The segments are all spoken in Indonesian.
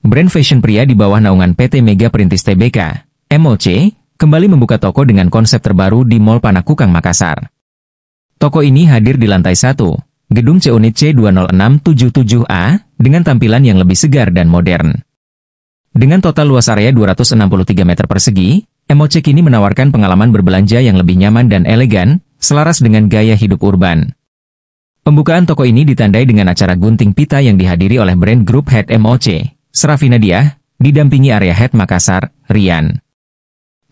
Brand fashion pria di bawah naungan PT Mega Perintis TBK, MOC, kembali membuka toko dengan konsep terbaru di Mall Panakukang, Makassar. Toko ini hadir di lantai 1, gedung C unit C20677A, dengan tampilan yang lebih segar dan modern. Dengan total luas area 263 meter persegi, MOC kini menawarkan pengalaman berbelanja yang lebih nyaman dan elegan, selaras dengan gaya hidup urban. Pembukaan toko ini ditandai dengan acara gunting pita yang dihadiri oleh brand grup Head MOC, Serafi Nadia, didampingi area head Makassar, Rian.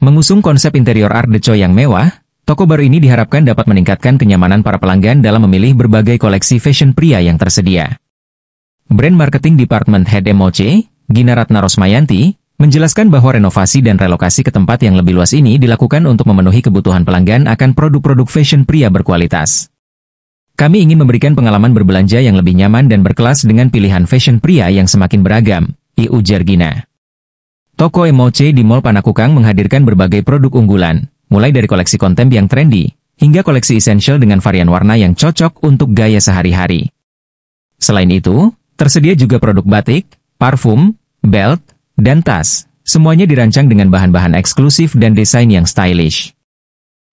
Mengusung konsep interior art deco yang mewah, toko baru ini diharapkan dapat meningkatkan kenyamanan para pelanggan dalam memilih berbagai koleksi fashion pria yang tersedia. Brand Marketing Department Head MOC, Ratna Rosmayanti, menjelaskan bahwa renovasi dan relokasi ke tempat yang lebih luas ini dilakukan untuk memenuhi kebutuhan pelanggan akan produk-produk fashion pria berkualitas. Kami ingin memberikan pengalaman berbelanja yang lebih nyaman dan berkelas dengan pilihan fashion pria yang semakin beragam, ujar Gina. Toko Emoce di Mall Panakukang menghadirkan berbagai produk unggulan, mulai dari koleksi konten yang trendy, hingga koleksi essential dengan varian warna yang cocok untuk gaya sehari-hari. Selain itu, tersedia juga produk batik, parfum, belt, dan tas. Semuanya dirancang dengan bahan-bahan eksklusif dan desain yang stylish.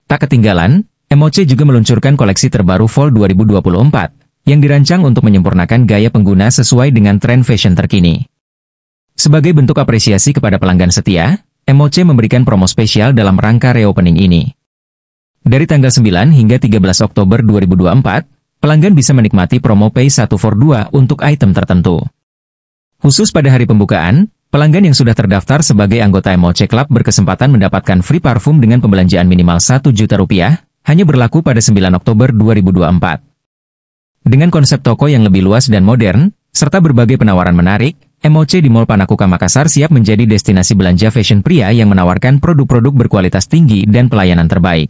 Tak ketinggalan, MOC juga meluncurkan koleksi terbaru Fall 2024, yang dirancang untuk menyempurnakan gaya pengguna sesuai dengan tren fashion terkini. Sebagai bentuk apresiasi kepada pelanggan setia, MOC memberikan promo spesial dalam rangka reopening ini. Dari tanggal 9 hingga 13 Oktober 2024, pelanggan bisa menikmati promo Pay for 2 untuk item tertentu. Khusus pada hari pembukaan, pelanggan yang sudah terdaftar sebagai anggota MOC Club berkesempatan mendapatkan free parfum dengan pembelanjaan minimal 1 juta rupiah, hanya berlaku pada 9 Oktober 2024. Dengan konsep toko yang lebih luas dan modern, serta berbagai penawaran menarik, MOC di Mall Panakuka Makassar siap menjadi destinasi belanja fashion pria yang menawarkan produk-produk berkualitas tinggi dan pelayanan terbaik.